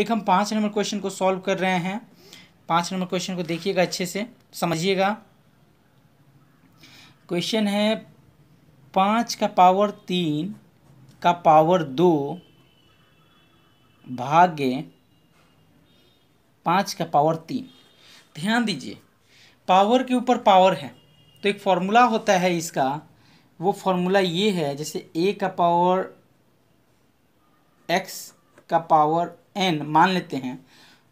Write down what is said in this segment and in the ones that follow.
एक हम पाँच नंबर क्वेश्चन को सॉल्व कर रहे हैं पाँच नंबर क्वेश्चन को देखिएगा अच्छे से समझिएगा क्वेश्चन है पाँच का पावर तीन का पावर दो भाग्य पाँच का पावर तीन ध्यान दीजिए पावर के ऊपर पावर है तो एक फॉर्मूला होता है इसका वो फॉर्मूला ये है जैसे ए का पावर एक्स का पावर एन मान लेते हैं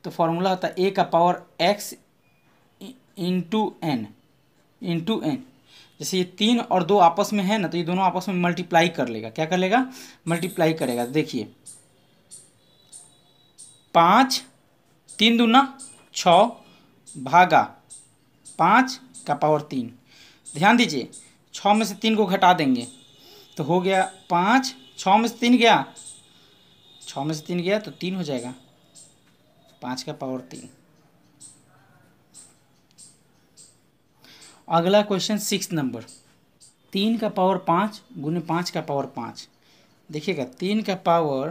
तो फॉर्मूला होता है ए का power X into N into N जैसे ये तीन और दो आपस में है ना तो ये दोनों आपस में मल्टीप्लाई कर लेगा क्या कर लेगा मल्टीप्लाई करेगा देखिए पाँच तीन दूना छ भागा पाँच का पावर तीन ध्यान दीजिए छः में से तीन को घटा देंगे तो हो गया पाँच छः में से तीन गया छः में से तीन गया तो तीन हो जाएगा पाँच का पावर तीन अगला क्वेश्चन सिक्स नंबर तीन का पावर पाँच गुने पाँच का पावर पाँच देखिएगा तीन का पावर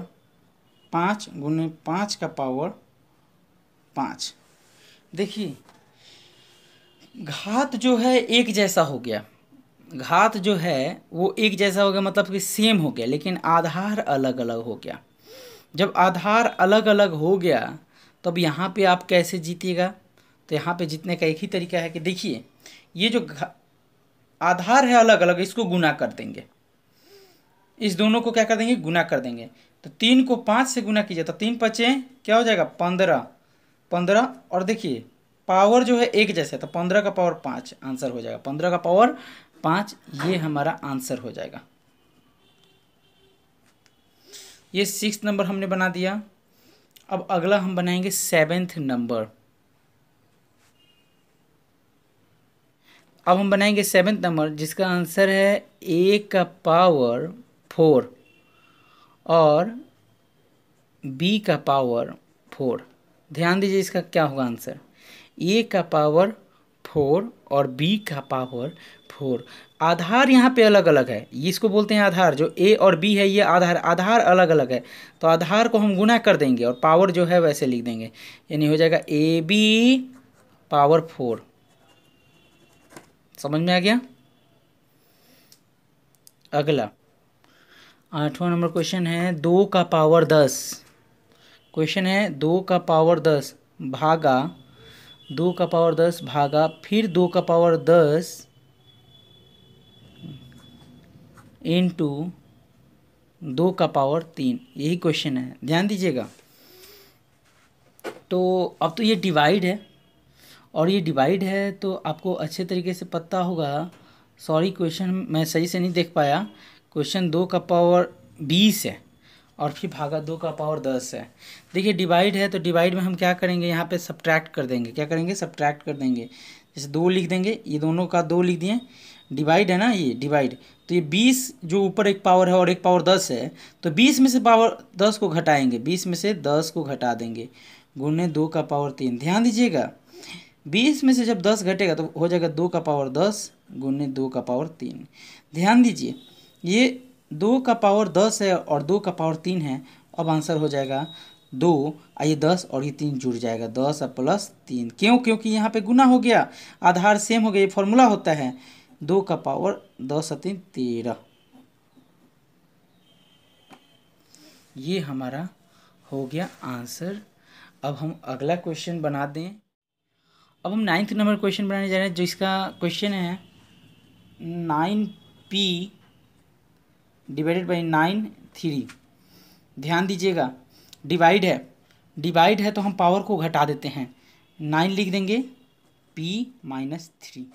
पाँच गुने पाँच का पावर पाँच देखिए घात जो है एक जैसा हो गया घात जो है वो एक जैसा हो गया मतलब कि सेम हो गया लेकिन आधार अलग अलग हो गया जब आधार अलग अलग हो गया तब यहाँ पे आप कैसे जीतेगा तो यहाँ पे जीतने का एक ही तरीका है कि देखिए ये जो आधार है अलग अलग इसको गुना कर देंगे इस दोनों को क्या कर देंगे गुना कर देंगे तो तीन को पाँच से गुना कीजिए तो तीन पचे क्या हो जाएगा पंद्रह पंद्रह और देखिए पावर जो है एक जैसे तो पंद्रह का पावर पाँच आंसर हो जाएगा पंद्रह का पावर पाँच ये हमारा आंसर हो जाएगा ये सिक्स नंबर हमने बना दिया अब अगला हम बनाएंगे सेवेंथ नंबर अब हम बनाएंगे सेवेंथ नंबर जिसका आंसर है ए का पावर फोर और बी का पावर फोर ध्यान दीजिए इसका क्या होगा आंसर ए का पावर फोर और बी का पावर फोर आधार यहाँ पे अलग अलग है इसको बोलते हैं आधार जो ए और बी है ये आधार आधार अलग अलग है तो आधार को हम गुना कर देंगे और पावर जो है वैसे लिख देंगे यानी हो जाएगा ए बी पावर फोर समझ में आ गया अगला आठवां नंबर क्वेश्चन है दो का पावर दस क्वेश्चन है दो का पावर दस भागा दो का पावर दस भागा फिर दो का पावर दस इन टू दो का पावर तीन यही क्वेश्चन है ध्यान दीजिएगा तो अब तो ये डिवाइड है और ये डिवाइड है तो आपको अच्छे तरीके से पता होगा सॉरी क्वेश्चन मैं सही से नहीं देख पाया क्वेश्चन दो का पावर बीस है और फिर भागा दो का पावर दस है देखिए डिवाइड है तो डिवाइड में हम क्या करेंगे यहाँ पे सब्ट्रैक्ट कर देंगे क्या करेंगे सब्ट्रैक्ट कर देंगे जैसे दो लिख देंगे ये दोनों का दो लिख दिए डिवाइड है ना ये डिवाइड तो ये बीस जो ऊपर एक पावर है और एक पावर दस है तो बीस में से पावर दस को घटाएंगे बीस में से दस को घटा देंगे गुने दो का पावर तीन ध्यान दीजिएगा बीस में से जब दस घटेगा तो हो जाएगा दो का पावर दस गुने दो का पावर तीन ध्यान दीजिए ये दो का पावर दस है और दो का पावर तीन है अब आंसर हो जाएगा दो आइए दस और ये तीन जुड़ जाएगा दस और प्लस तीन क्यों क्योंकि यहाँ पे गुना हो गया आधार सेम हो गया ये फॉर्मूला होता है दो का पावर दस और तीन तेरह ये हमारा हो गया आंसर अब हम अगला क्वेश्चन बना दें अब हम नाइन्थ नंबर क्वेश्चन बनाने जा रहे हैं जिसका क्वेश्चन है nine P divided by nine three ध्यान दीजिएगा डिवाइड है डिवाइड है तो हम पावर को घटा देते हैं नाइन लिख देंगे पी माइनस थ्री